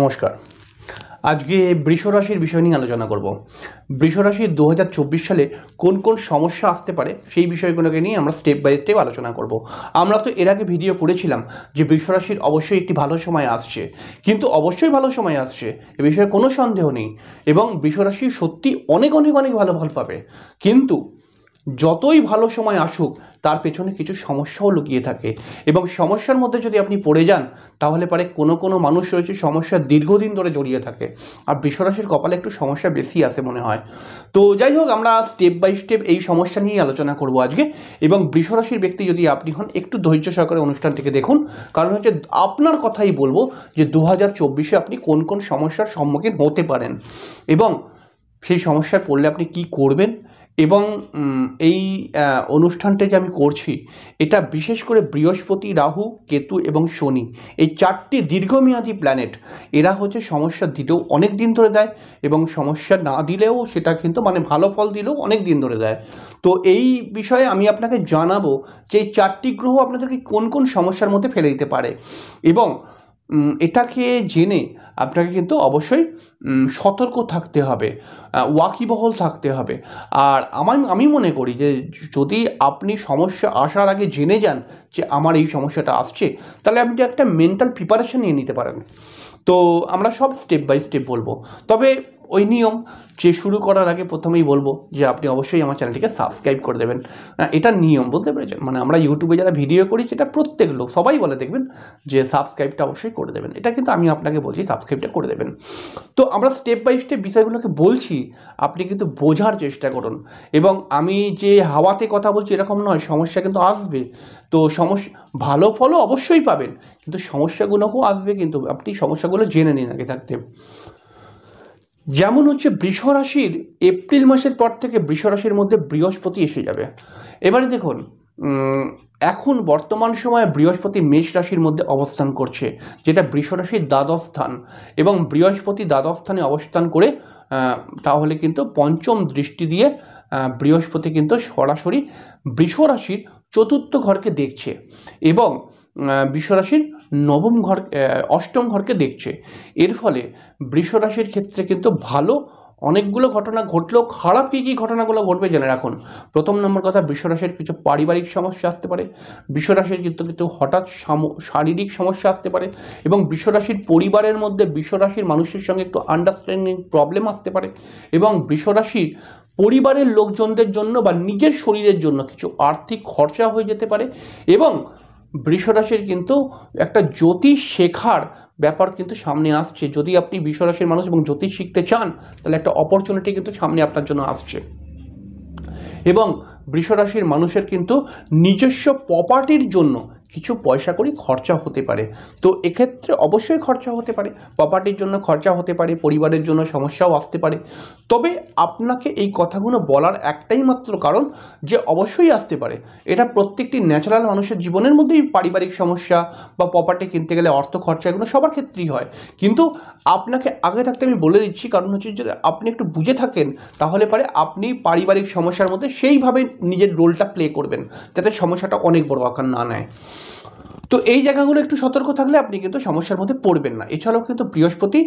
নমস্কার আজকে বৃষরাশির বিষয় নিয়ে আলোচনা করব বৃষরাশির দু সালে কোন কোন সমস্যা আসতে পারে সেই বিষয়গুলোকে নিয়ে আমরা স্টেপ বাই স্টেপ আলোচনা করব আমরা তো এর আগে ভিডিও করেছিলাম যে বৃষরাশির অবশ্যই একটি ভালো সময় আসছে কিন্তু অবশ্যই ভালো সময় আসছে এ বিষয়ে কোনো সন্দেহ নেই এবং বৃষরাশি সত্যি অনেক অনেক অনেক ভালো ফল পাবে কিন্তু যতই ভালো সময় আসুক তার পেছনে কিছু সমস্যাও লুকিয়ে থাকে এবং সমস্যার মধ্যে যদি আপনি পড়ে যান তাহলে পারে কোনো কোনো মানুষ রয়েছে সমস্যা দীর্ঘদিন ধরে জড়িয়ে থাকে আর বৃষরাশির কপালে একটু সমস্যা বেশি আসে মনে হয় তো যাই হোক আমরা স্টেপ বাই স্টেপ এই সমস্যা নিয়ে আলোচনা করব আজকে এবং বৃষরাশির ব্যক্তি যদি আপনি হন একটু ধৈর্য সহকারে অনুষ্ঠানটিকে দেখুন কারণ হচ্ছে আপনার কথাই বলবো যে দু হাজার চব্বিশে আপনি কোন কোন সমস্যার সম্মুখীন হতে পারেন এবং সেই সমস্যায় পড়লে আপনি কি করবেন এবং এই অনুষ্ঠানটা যে আমি করছি এটা বিশেষ করে বৃহস্পতি রাহু কেতু এবং শনি এই চারটি দীর্ঘমেয়াদী প্ল্যানেট এরা হচ্ছে সমস্যা দিলেও অনেক দিন ধরে দেয় এবং সমস্যা না দিলেও সেটা কিন্তু মানে ভালো ফল দিলেও অনেক দিন ধরে দেয় তো এই বিষয়ে আমি আপনাকে জানাবো যে এই চারটি গ্রহ আপনাদেরকে কোন কোন সমস্যার মধ্যে ফেলে দিতে পারে এবং এটাকে জেনে আপনাকে কিন্তু অবশ্যই সতর্ক থাকতে হবে ওয়াকিবহল থাকতে হবে আর আমার আমি মনে করি যে যদি আপনি সমস্যা আসার আগে জেনে যান যে আমার এই সমস্যাটা আসছে তাহলে আপনি একটা মেন্টাল প্রিপারেশান নিয়ে নিতে পারেন তো আমরা সব স্টেপ বাই স্টেপ বলবো তবে ওই নিয়ম যে শুরু করার আগে প্রথমেই বলবো যে আপনি অবশ্যই আমার চ্যানেলটিকে সাবস্ক্রাইব করে দেবেন হ্যাঁ, এটা নিয়ম বলতে পেরেছেন মানে আমরা ইউটিউবে যারা ভিডিও করি সেটা প্রত্যেক লোক সবাই বলে দেখবেন যে সাবস্ক্রাইবটা অবশ্যই করে দেবেন এটা কিন্তু আমি আপনাকে বলছি সাবস্ক্রাইবটা করে দেবেন তো আমরা স্টেপ বাই স্টেপ বিষয়গুলোকে বলছি আপনি কিন্তু বোঝার চেষ্টা করুন এবং আমি যে হাওয়াতে কথা বলছি এরকম নয় সমস্যা কিন্তু আসবে তো সমস্যা ভালো ফলও অবশ্যই পাবেন কিন্তু সমস্যাগুলোকেও আসবে কিন্তু আপনি সমস্যাগুলো জেনে নিন আগে থাকতে যেমন হচ্ছে বৃষ রাশির এপ্রিল মাসের পর থেকে বৃষ রাশির মধ্যে বৃহস্পতি এসে যাবে এবারে দেখুন এখন বর্তমান সময়ে বৃহস্পতি মেষ রাশির মধ্যে অবস্থান করছে যেটা বৃষ রাশির দ্বাদশ স্থান এবং বৃহস্পতি দ্বাদশ স্থানে অবস্থান করে তাহলে কিন্তু পঞ্চম দৃষ্টি দিয়ে বৃহস্পতি কিন্তু সরাসরি বৃষ রাশির চতুর্থ ঘরকে দেখছে এবং বিশ্বরাশির নবম ঘর অষ্টম ঘরকে দেখছে এর ফলে বৃষরাশির ক্ষেত্রে কিন্তু ভালো অনেকগুলো ঘটনা ঘটলেও খারাপ কী কী ঘটনাগুলো ঘটবে জেনে রাখুন প্রথম নম্বর কথা বিশ্বরাশের কিছু পারিবারিক সমস্যা আসতে পারে বিশ্বরাশির কিন্তু কিন্তু হঠাৎ শারীরিক সমস্যা আসতে পারে এবং বিশ্বরাশির পরিবারের মধ্যে বিশ্বরাশির মানুষের সঙ্গে একটু আন্ডারস্ট্যান্ডিং প্রবলেম আসতে পারে এবং বিশ্বরাশির পরিবারের লোকজনদের জন্য বা নিজের শরীরের জন্য কিছু আর্থিক খরচা হয়ে যেতে পারে এবং বৃষরাশির কিন্তু একটা জ্যোতিষ শেখার ব্যাপার কিন্তু সামনে আসছে যদি আপনি বৃষরাশির মানুষ এবং জ্যোতিষ শিখতে চান তাহলে একটা অপরচুনিটি কিন্তু সামনে আপনার জন্য আসছে এবং বৃষরাশির মানুষের কিন্তু নিজস্ব প্রপার্টির জন্য কিছু পয়সা করি খরচা হতে পারে তো এক্ষেত্রে অবশ্যই খরচা হতে পারে প্রপার্টির জন্য খরচা হতে পারে পরিবারের জন্য সমস্যাও আসতে পারে তবে আপনাকে এই কথাগুলো বলার একটাই মাত্র কারণ যে অবশ্যই আসতে পারে এটা প্রত্যেকটি ন্যাচারাল মানুষের জীবনের মধ্যেই পারিবারিক সমস্যা বা প্রপার্টি কিনতে গেলে অর্থ খরচা এগুলো সবার ক্ষেত্রেই হয় কিন্তু আপনাকে আগে থাকতে আমি বলে দিচ্ছি কারণ হচ্ছে যদি আপনি একটু বুঝে থাকেন তাহলে পারে আপনি পারিবারিক সমস্যার মধ্যে সেইভাবে নিজের রোলটা প্লে করবেন যাতে সমস্যাটা অনেক বড় আকার না নেয় তো এই জায়গাগুলো একটু সতর্ক থাকলে আপনি কিন্তু সমস্যার মধ্যে পড়বেন না এছাড়াও কিন্তু বৃহস্পতি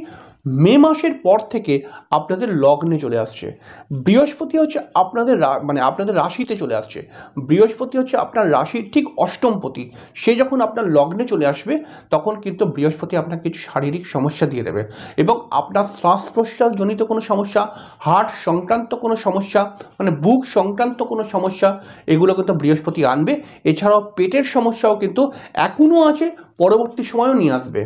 মে মাসের পর থেকে আপনাদের লগ্নে চলে আসছে বৃহস্পতি হচ্ছে আপনাদের মানে আপনাদের রাশিতে চলে আসছে বৃহস্পতি হচ্ছে আপনার রাশির ঠিক অষ্টমপতি সে যখন আপনার লগ্নে চলে আসবে তখন কিন্তু বৃহস্পতি আপনাকে কিছু শারীরিক সমস্যা দিয়ে দেবে এবং আপনার শ্বাস প্রশ্বাসজনিত কোনো সমস্যা হার্ট সংক্রান্ত কোনো সমস্যা মানে বুক সংক্রান্ত কোনো সমস্যা এগুলো কিন্তু বৃহস্পতি আনবে এছাড়াও পেটের সমস্যাও কিন্তু এখনও আছে পরবর্তী সময়ও নিয়ে আসবে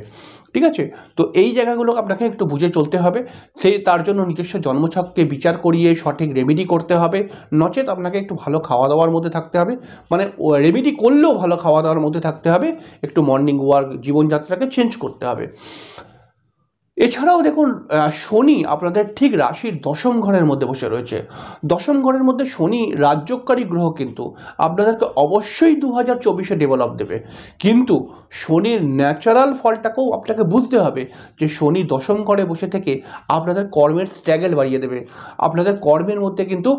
ঠিক আছে তো এই জায়গাগুলো আপনাকে একটু বুঝে চলতে হবে সে তার জন্য নিজস্ব জন্মছককে বিচার করিয়ে সঠিক রেমেডি করতে হবে নচেত আপনাকে একটু ভালো খাওয়া দাওয়ার মধ্যে থাকতে হবে মানে রেমেডি করলেও ভালো খাওয়া দাওয়ার মধ্যে থাকতে হবে একটু মর্নিং ওয়ার্ক জীবনযাত্রাকে চেঞ্জ করতে হবে এছাড়াও দেখুন শনি আপনাদের ঠিক রাশির দশম ঘরের মধ্যে বসে রয়েছে দশম ঘরের মধ্যে শনি রাজ্যকারী গ্রহ কিন্তু আপনাদেরকে অবশ্যই দু হাজার চব্বিশে ডেভেলপ দেবে কিন্তু শনির ন্যাচারাল ফলটাকেও আপনাকে বুঝতে হবে যে শনি দশম ঘরে বসে থেকে আপনাদের কর্মের স্ট্যাগেল বাড়িয়ে দেবে আপনাদের কর্মের মধ্যে কিন্তু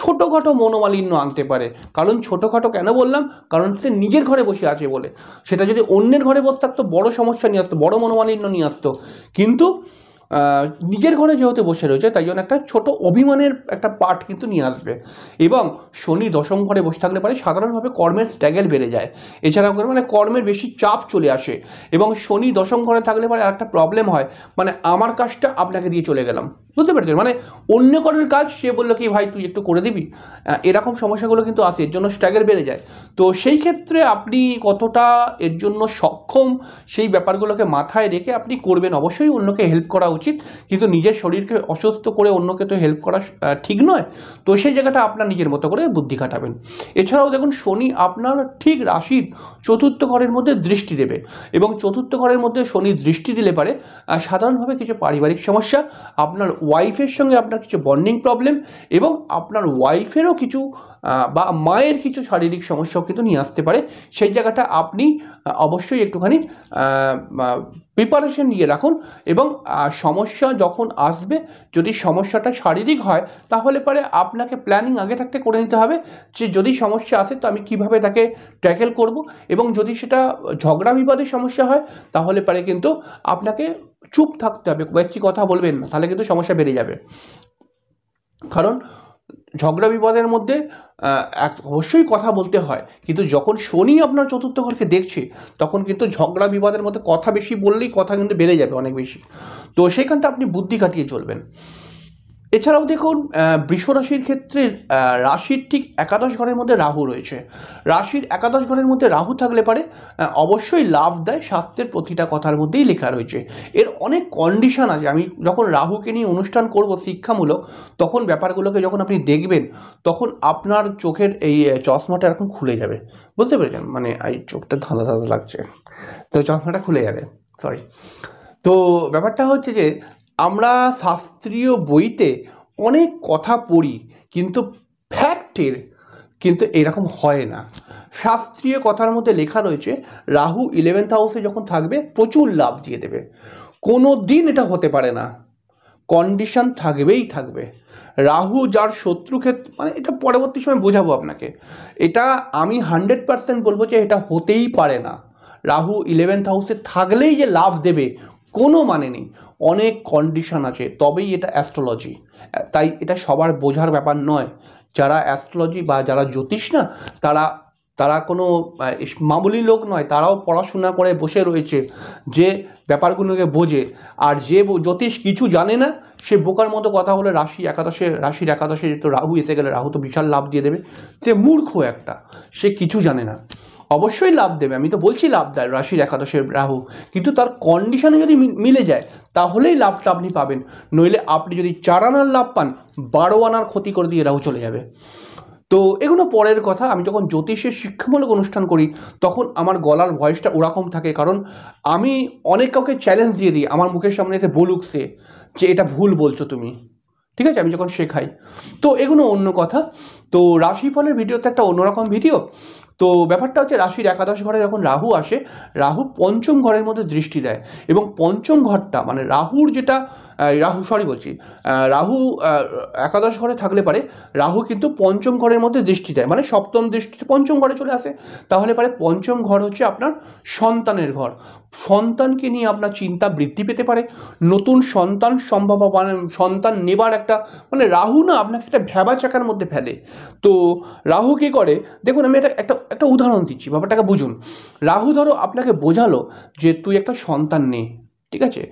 ছোটোখাটো মনোমালিন্য আনতে পারে কারণ ছোটোখাটো কেন বললাম কারণ সে নিজের ঘরে বসে আছে বলে সেটা যদি অন্যের ঘরে বসে থাকতো বড় সমস্যা নিয়ে আসতো বড় মনোমালিন্য নিয়ে আসতো কিন্তু কিন্তু নিজের ঘরে যেহেতু বসে রয়েছে তাই জন্য একটা ছোট অভিমানের একটা পার্ট কিন্তু নিয়ে আসবে এবং শনি দশম ঘরে বসে থাকলে পরে সাধারণভাবে কর্মের স্ট্যাগেল বেড়ে যায় এছাড়াও মানে কর্মের বেশি চাপ চলে আসে এবং শনি দশম ঘরে থাকলে পরে আর একটা প্রবলেম হয় মানে আমার কাজটা আপনাকে দিয়ে চলে গেলাম বুঝতে পেরেছেন মানে অন্য কারোর কাজ সে বললো কি ভাই তুই একটু করে দিবি এরকম সমস্যাগুলো কিন্তু আসে এর জন্য স্ট্রাগেল বেড়ে যায় তো সেই ক্ষেত্রে আপনি কতটা এর জন্য সক্ষম সেই ব্যাপারগুলোকে মাথায় রেখে আপনি করবেন অবশ্যই অন্যকে হেল্প করা উচিত কিন্তু নিজের শরীরকে অসুস্থ করে অন্যকে তো হেল্প করা ঠিক নয় তো সেই জায়গাটা আপনার নিজের মতো করে বুদ্ধি খাটাবেন এছাড়াও দেখুন শনি আপনার ঠিক রাশির চতুর্থ ঘরের মধ্যে দৃষ্টি দেবে এবং চতুর্থ ঘরের মধ্যে শনি দৃষ্টি দিলে পারে সাধারণভাবে কিছু পারিবারিক সমস্যা আপনার ওয়াইফের সঙ্গে আপনার কিছু বন্ডিং প্রবলেম এবং আপনার ওয়াইফেরও কিছু বা মায়ের কিছু শারীরিক সমস্যাও কিন্তু নিয়ে আসতে পারে সেই জায়গাটা আপনি অবশ্যই একটুখানি প্রিপারেশন নিয়ে রাখুন এবং সমস্যা যখন আসবে যদি সমস্যাটা শারীরিক হয় তাহলে পরে আপনাকে প্ল্যানিং আগে থাকতে করে নিতে হবে যে যদি সমস্যা আসে তো আমি কিভাবে তাকে ট্যাকেল করব এবং যদি সেটা ঝগড়া বিবাদের সমস্যা হয় তাহলে পরে কিন্তু আপনাকে চুপ থাকতে হবে কয়েকটি কথা বলবেন না তাহলে কিন্তু সমস্যা বেড়ে যাবে কারণ ঝগড়া বিবাদের মধ্যে এক অবশ্যই কথা বলতে হয় কিন্তু যখন শনি আপনার চতুর্থ ঘরকে দেখছে তখন কিন্তু ঝগড়া বিবাদের মধ্যে কথা বেশি বললেই কথা কিন্তু বেড়ে যাবে অনেক বেশি তো সেখানটা আপনি বুদ্ধি কাটিয়ে চলবেন এছাড়াও দেখুন বৃষরাশির ক্ষেত্রে রাশির ঠিক একাদশ ঘরের মধ্যে রাহু রয়েছে রাশির একাদশ ঘরের মধ্যে রাহু থাকলে পারে অবশ্যই লাভ দেয় স্বাস্থ্যের প্রতিটা কথার মধ্যেই লেখা রয়েছে এর অনেক কন্ডিশন আছে আমি যখন রাহুকে নিয়ে অনুষ্ঠান করব শিক্ষামূলক তখন ব্যাপারগুলোকে যখন আপনি দেখবেন তখন আপনার চোখের এই চশমাটা এরকম খুলে যাবে বুঝতে পেরেছেন মানে এই চোখটা ধাঁধা ধাঁধা লাগছে তো চশমাটা খুলে যাবে সরি তো ব্যাপারটা হচ্ছে যে আমরা শাস্ত্রীয় বইতে অনেক কথা পড়ি কিন্তু ফ্যাক্টের কিন্তু এরকম হয় না শাস্ত্রীয় কথার মধ্যে লেখা রয়েছে রাহু ইলেভেন্থ হাউসে যখন থাকবে প্রচুর লাভ দিয়ে দেবে কোনো দিন এটা হতে পারে না কন্ডিশন থাকবেই থাকবে রাহু যার শত্রু ক্ষেত্র মানে এটা পরবর্তী সময় বোঝাবো আপনাকে এটা আমি হান্ড্রেড পারসেন্ট বলবো যে এটা হতেই পারে না রাহু ইলেভেন্থ হাউসে থাকলেই যে লাভ দেবে কোনো মানে নেই অনেক কন্ডিশন আছে তবেই এটা অ্যাস্ট্রোলজি তাই এটা সবার বোঝার ব্যাপার নয় যারা অ্যাস্ট্রোলজি বা যারা জ্যোতিষ না তারা তারা কোনো মামুলি লোক নয় তারাও পড়াশোনা করে বসে রয়েছে যে ব্যাপারগুলোকে বোঝে আর যে জ্যোতিষ কিছু জানে না সে বোকার মতো কথা হলে রাশি একাদশে রাশির একাদশে যেহেতু রাহু এসে গেলে রাহু তো বিশাল লাভ দিয়ে দেবে সে মূর্খ একটা সে কিছু জানে না অবশ্যই লাভ দেবে আমি তো বলছি লাভ দেয় রাশির একাদশের রাহু কিন্তু তার কন্ডিশনে যদি মিলে যায় তাহলেই লাভটা আপনি পাবেন নইলে আপনি যদি চার আনার লাভ পান বারো আনার ক্ষতি করে দিয়ে রাহু চলে যাবে তো এগুলো পরের কথা আমি যখন জ্যোতিষের শিক্ষামূলক অনুষ্ঠান করি তখন আমার গলার ভয়েসটা ওরকম থাকে কারণ আমি অনেক কাউকে চ্যালেঞ্জ দিয়ে দিই আমার মুখের সামনে এসে বলুক সে যে এটা ভুল বলছো তুমি ঠিক আছে আমি যখন শেখাই তো এগুলো অন্য কথা তো রাশিফলের ভিডিও তো একটা অন্যরকম ভিডিও তো ব্যাপারটা হচ্ছে রাশির একাদশ ঘরে যখন রাহু আসে রাহু পঞ্চম ঘরের মধ্যে দৃষ্টি দেয় এবং পঞ্চম ঘরটা মানে রাহুর যেটা রাহু সরি বলছি রাহু একাদশ ঘরে থাকলে পারে রাহু কিন্তু পঞ্চম ঘরের মধ্যে দৃষ্টি দেয় মানে সপ্তম দৃষ্টি পঞ্চম ঘরে চলে আসে তাহলে পারে পঞ্চম ঘর হচ্ছে আপনার সন্তানের ঘর সন্তানকে নিয়ে আপনার চিন্তা বৃদ্ধি পেতে পারে নতুন সন্তান মানে সন্তান নেবার একটা মানে রাহু না আপনাকে একটা ভ্যাবা চাকার মধ্যে ফেলে তো রাহু কী করে দেখুন আমি এটা একটা একটা উদাহরণ দিচ্ছি ব্যাপারটাকে বুঝুন রাহু ধরো আপনাকে বোঝালো যে তুই একটা সন্তান নে ঠিক আছে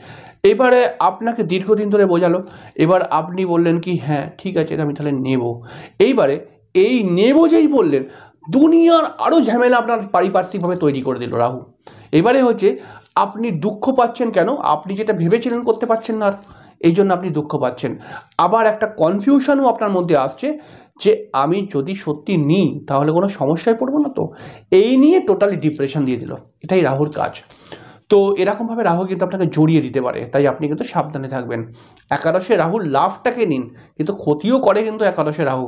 এবারে আপনাকে দীর্ঘদিন ধরে বোঝালো এবার আপনি বললেন কি হ্যাঁ ঠিক আছে আমি তাহলে নেব এইবারে এই নেব যেই বললেন দুনিয়ার আরও ঝামেলা আপনার পারিপার্শ্বিকভাবে তৈরি করে দিল রাহু এবারে হচ্ছে আপনি দুঃখ পাচ্ছেন কেন আপনি যেটা ভেবেছিলেন করতে পারছেন না আর এই জন্য আপনি দুঃখ পাচ্ছেন আবার একটা কনফিউশনও আপনার মধ্যে আসছে যে আমি যদি সত্যি নিই তাহলে কোনো সমস্যায় পড়বো না তো এই নিয়ে টোটালি ডিপ্রেশন দিয়ে দিল এটাই রাহুর কাজ তো এরকমভাবে রাহু কিন্তু আপনাকে জড়িয়ে দিতে পারে তাই আপনি কিন্তু সাবধানে থাকবেন একাদশে রাহুর লাভটাকে নিন কিন্তু ক্ষতিও করে কিন্তু একাদশে রাহু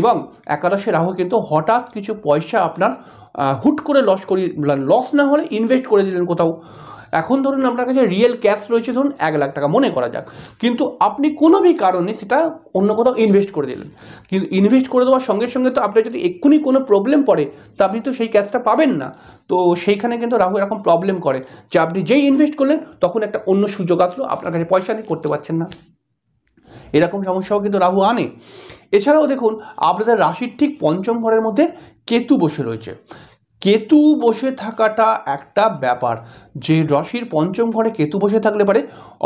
এবং একাদশে রাহু কিন্তু হঠাৎ কিছু পয়সা আপনার হুট করে লস করি লস না হলে ইনভেস্ট করে দিলেন কোথাও এখন ধরুন আপনার কাছে রিয়েল ক্যাশ রয়েছে ধরুন এক লাখ টাকা মনে করা যাক কিন্তু আপনি কোনো বি কারণে সেটা অন্য কোথাও ইনভেস্ট করে দিলেন কিন্তু ইনভেস্ট করে দেওয়ার সঙ্গে সঙ্গে তো আপনার যদি এক্ষুনি কোনো প্রবলেম পড়ে তো আপনি তো সেই ক্যাশটা পাবেন না তো সেইখানে কিন্তু রাহু এরকম প্রবলেম করে যে আপনি যেই ইনভেস্ট করলেন তখন একটা অন্য সুযোগ আসলো আপনার কাছে পয়সা নিয়ে করতে পারছেন না এরকম সমস্যাও কিন্তু রাহু আনে এছাড়াও দেখুন আপনাদের রাশির ঠিক পঞ্চম ঘরের মধ্যে কেতু বসে রয়েছে কেতু বসে থাকাটা একটা ব্যাপার যে রশির পঞ্চম ঘরে কেতু বসে থাকলে পারে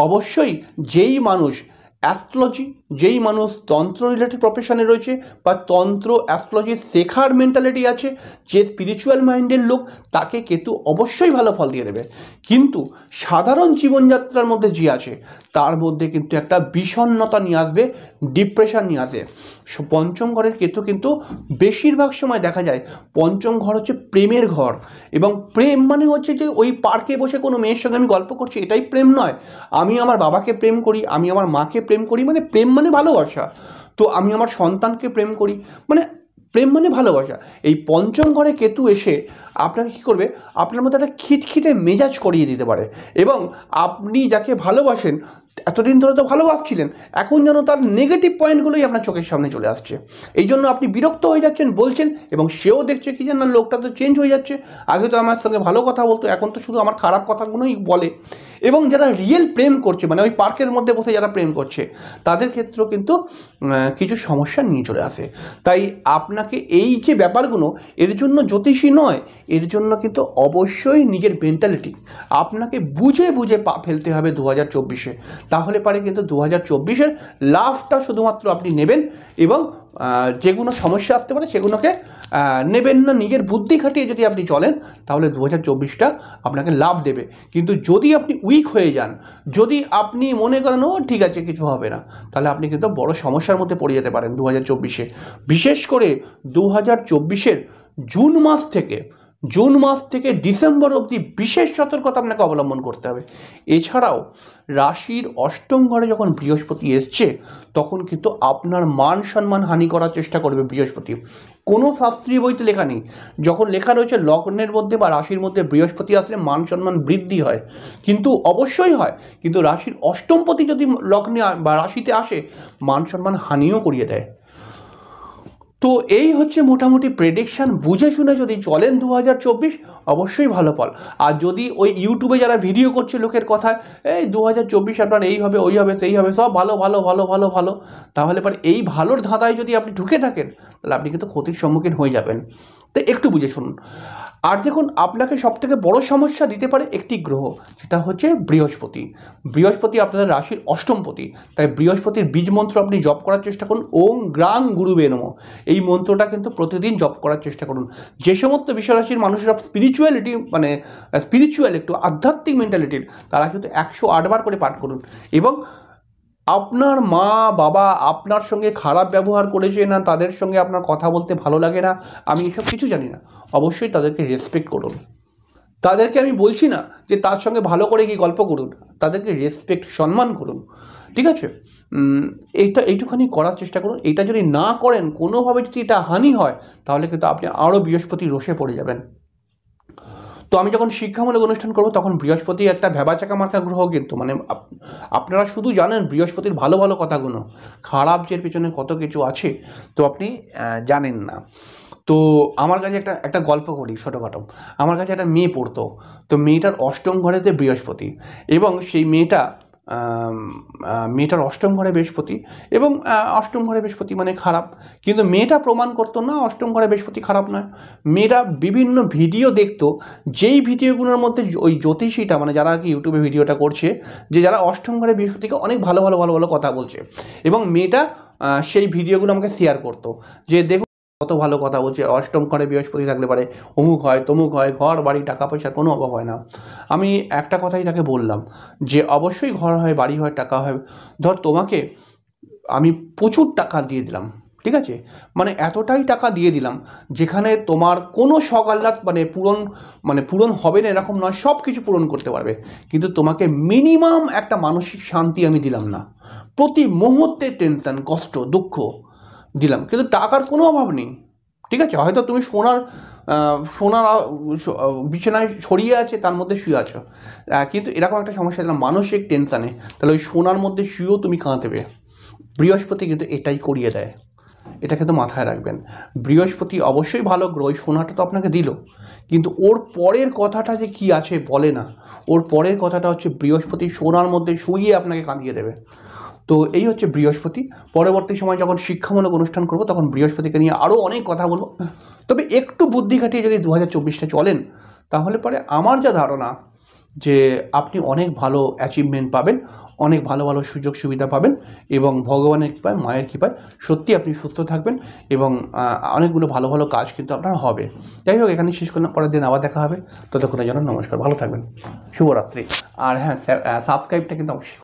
অবশ্যই যেই মানুষ অ্যাস্ট্রোলজি যেই মানুষ তন্ত্র রিলেটেড প্রফেশনে রয়েছে বা তন্ত্র অ্যাস্ট্রোলজি শেখার মেন্টালিটি আছে যে স্পিরিচুয়াল মাইন্ডের লোক তাকে কেতু অবশ্যই ভালো ফল দিয়ে দেবে কিন্তু সাধারণ জীবনযাত্রার মধ্যে যে আছে তার মধ্যে কিন্তু একটা বিষণ্নতা নিয়ে আসবে ডিপ্রেশন নিয়ে আসে পঞ্চম ঘরের কেতু কিন্তু বেশিরভাগ সময় দেখা যায় পঞ্চম ঘর হচ্ছে প্রেমের ঘর এবং প্রেম মানে হচ্ছে যে ওই পার্কে বসে কোনো মেয়ের সঙ্গে আমি গল্প করছি এটাই প্রেম নয় আমি আমার বাবাকে প্রেম করি আমি আমার মাকে প্রেম করি মানে প্রেম মানে ভালোবাসা তো আমি আমার সন্তানকে প্রেম করি মানে প্রেম মানে ভালোবাসা এই পঞ্চম ঘরে কেতু এসে আপনাকে কী করবে আপনার মধ্যে একটা খিটখিটে মেজাজ করিয়ে দিতে পারে এবং আপনি যাকে ভালোবাসেন এতদিন ধরে তো ভালোবাসছিলেন এখন যেন তার নেগেটিভ পয়েন্টগুলোই আপনার চোখের সামনে চলে আসছে এই জন্য আপনি বিরক্ত হয়ে যাচ্ছেন বলছেন এবং সেও দেখছে কি না লোকটা তো চেঞ্জ হয়ে যাচ্ছে আগে তো আমার সঙ্গে ভালো কথা বলতো এখন তো শুধু আমার খারাপ কথাগুলোই বলে এবং যারা রিয়েল প্রেম করছে মানে ওই পার্কের মধ্যে বসে যারা প্রেম করছে তাদের ক্ষেত্রেও কিন্তু কিছু সমস্যা নিয়ে চলে আসে তাই আপনাকে এই যে ব্যাপারগুলো এর জন্য জ্যোতিষী নয় এর জন্য কিন্তু অবশ্যই নিজের মেন্টালিটি আপনাকে বুঝে বুঝে পা ফেলতে হবে দু হাজার চব্বিশে তাহলে পারে কিন্তু দু হাজার চব্বিশের লাভটা শুধুমাত্র আপনি নেবেন এবং যেগুলো সমস্যা আসতে পারে সেগুলোকে নেবেন না নিজের বুদ্ধি খাটিয়ে যদি আপনি চলেন তাহলে দু হাজার চব্বিশটা আপনাকে লাভ দেবে কিন্তু যদি আপনি উইক হয়ে যান যদি আপনি মনে করেন ও ঠিক আছে কিছু হবে না তাহলে আপনি কিন্তু বড় সমস্যার মধ্যে পড়ে যেতে পারেন দু হাজার চব্বিশে বিশেষ করে দু হাজার চব্বিশের জুন মাস থেকে জুন মাস থেকে ডিসেম্বর অবধি বিশেষ সতর্কতা আপনাকে অবলম্বন করতে হবে এছাড়াও রাশির অষ্টম ঘরে যখন বৃহস্পতি এসছে তখন কিন্তু আপনার মান সম্মান হানি করার চেষ্টা করবে বৃহস্পতি কোনো শাস্ত্রীয় বইতে লেখা নেই যখন লেখা রয়েছে লগ্নের মধ্যে বা রাশির মধ্যে বৃহস্পতি আসলে মান সম্মান বৃদ্ধি হয় কিন্তু অবশ্যই হয় কিন্তু রাশির অষ্টমপতি যদি লগ্নে বা রাশিতে আসে মান সম্মান হানিও করিয়ে দেয় তো এই হচ্ছে মোটামুটি প্রেডিকশান বুঝে শুনে যদি চলেন দু অবশ্যই ভালো ফল আর যদি ওই ইউটিউবে যারা ভিডিও করছে লোকের কথায় এই দু আপনার এই হবে ওই হবে সেই হবে সব ভালো ভালো ভালো ভালো ভালো তাহলে পর এই ভালোর ধাঁধায় যদি আপনি ঢুকে থাকেন তাহলে আপনি কিন্তু ক্ষতির সম্মুখীন হয়ে যাবেন তো একটু বুঝে শুনুন আর দেখুন আপনাকে সবথেকে বড় সমস্যা দিতে পারে একটি গ্রহ সেটা হচ্ছে বৃহস্পতি বৃহস্পতি আপনাদের রাশির অষ্টমপতি তাই বৃহস্পতির বীজ মন্ত্র আপনি জপ করার চেষ্টা করুন ওম গ্রাং গুরু বেনম এই মন্ত্রটা কিন্তু প্রতিদিন জপ করার চেষ্টা করুন যে সমস্ত বিশ্বরাশির মানুষেরা স্পিরিচুয়ালিটি মানে স্পিরিচুয়াল একটু আধ্যাত্মিক মেন্টালিটির তারা কিন্তু একশো আটবার করে পাঠ করুন এবং আপনার মা বাবা আপনার সঙ্গে খারাপ ব্যবহার করেছে না তাদের সঙ্গে আপনার কথা বলতে ভালো লাগে না আমি এসব কিছু জানি না অবশ্যই তাদেরকে রেসপেক্ট করুন তাদেরকে আমি বলছি না যে তার সঙ্গে ভালো করে গিয়ে গল্প করুন তাদেরকে রেসপেক্ট সম্মান করুন ঠিক আছে এইটা এইটুখানি করার চেষ্টা করুন এটা যদি না করেন কোনোভাবে যদি এটা হানি হয় তাহলে কিন্তু আপনি আরও বৃহস্পতি রোষে পড়ে যাবেন তো আমি যখন শিক্ষামূলক অনুষ্ঠান করব তখন বৃহস্পতি একটা ভেবাচাকা মার্কা গ্রহ কিন্তু মানে আপনারা শুধু জানেন বৃহস্পতির ভালো ভালো কথাগুলো খারাপ যে পেছনে কত কিছু আছে তো আপনি জানেন না তো আমার কাছে একটা একটা গল্প করি ছোটোখাটো আমার কাছে একটা মেয়ে পড়তো তো মেয়েটার অষ্টম ঘরেতে বৃহস্পতি এবং সেই মেয়েটা মেয়েটার অষ্টম ঘরে বৃহস্পতি এবং অষ্টম ঘরে বৃহস্পতি মানে খারাপ কিন্তু মেয়েটা প্রমাণ করতো না অষ্টম ঘরে বৃহস্পতি খারাপ নয় মেয়েরা বিভিন্ন ভিডিও দেখতো যেই ভিডিওগুলোর মধ্যে ওই জ্যোতিষীটা মানে যারা কি ইউটিউবে ভিডিওটা করছে যে যারা অষ্টম ঘরে বৃহস্পতিকে অনেক ভালো ভালো ভালো ভালো কথা বলছে এবং মেয়েটা সেই ভিডিওগুলো আমাকে শেয়ার করতো যে দেখুন কত ভালো কথা বলছে অষ্টম ঘরে বৃহস্পতি থাকলে পারে অমুক হয় তমুক হয় ঘর বাড়ি টাকা পয়সার কোনো অভাব হয় না আমি একটা কথাই তাকে বললাম যে অবশ্যই ঘর হয় বাড়ি হয় টাকা হয় ধর তোমাকে আমি প্রচুর টাকা দিয়ে দিলাম ঠিক আছে মানে এতটাই টাকা দিয়ে দিলাম যেখানে তোমার কোনো শখ আহ্লাদ মানে পূরণ মানে পূরণ হবে না এরকম নয় সব কিছু পূরণ করতে পারবে কিন্তু তোমাকে মিনিমাম একটা মানসিক শান্তি আমি দিলাম না প্রতি মুহূর্তে টেনশন কষ্ট দুঃখ দিলাম কিন্তু টাকার কোনো অভাব নেই ঠিক আছে হয়তো তুমি সোনার সোনার বিছানায় ছড়িয়ে আছে তার মধ্যে শুয়ে আছো কিন্তু এরকম একটা সমস্যা দিলাম মানসিক টেনশানে তাহলে ওই সোনার মধ্যে শুয়েও তুমি কাঁদেবে বৃহস্পতি কিন্তু এটাই করিয়ে দেয় এটা কিন্তু মাথায় রাখবেন বৃহস্পতি অবশ্যই ভালো গ্রহ সোনাটা তো আপনাকে দিল কিন্তু ওর পরের কথাটা যে কি আছে বলে না ওর পরের কথাটা হচ্ছে বৃহস্পতি সোনার মধ্যে শুইয়ে আপনাকে কাঁদিয়ে দেবে তো এই হচ্ছে বৃহস্পতি পরবর্তী সময় যখন শিক্ষামূলক অনুষ্ঠান করব তখন বৃহস্পতিকে নিয়ে আরও অনেক কথা বলবো তবে একটু বুদ্ধি খাটিয়ে যদি দু হাজার চব্বিশটা চলেন তাহলে পরে আমার যা ধারণা যে আপনি অনেক ভালো অ্যাচিভমেন্ট পাবেন অনেক ভালো ভালো সুযোগ সুবিধা পাবেন এবং ভগবানের কৃপায় মায়ের কৃপায় সত্যি আপনি সুস্থ থাকবেন এবং অনেকগুলো ভালো ভালো কাজ কিন্তু আপনার হবে যাই হোক এখানে শেষ করলাম পরের দিন আবার দেখা হবে ততক্ষণের জন্য নমস্কার ভালো থাকবেন শুভরাত্রি আর হ্যাঁ সাবস্ক্রাইবটা কিন্তু অবশ্যই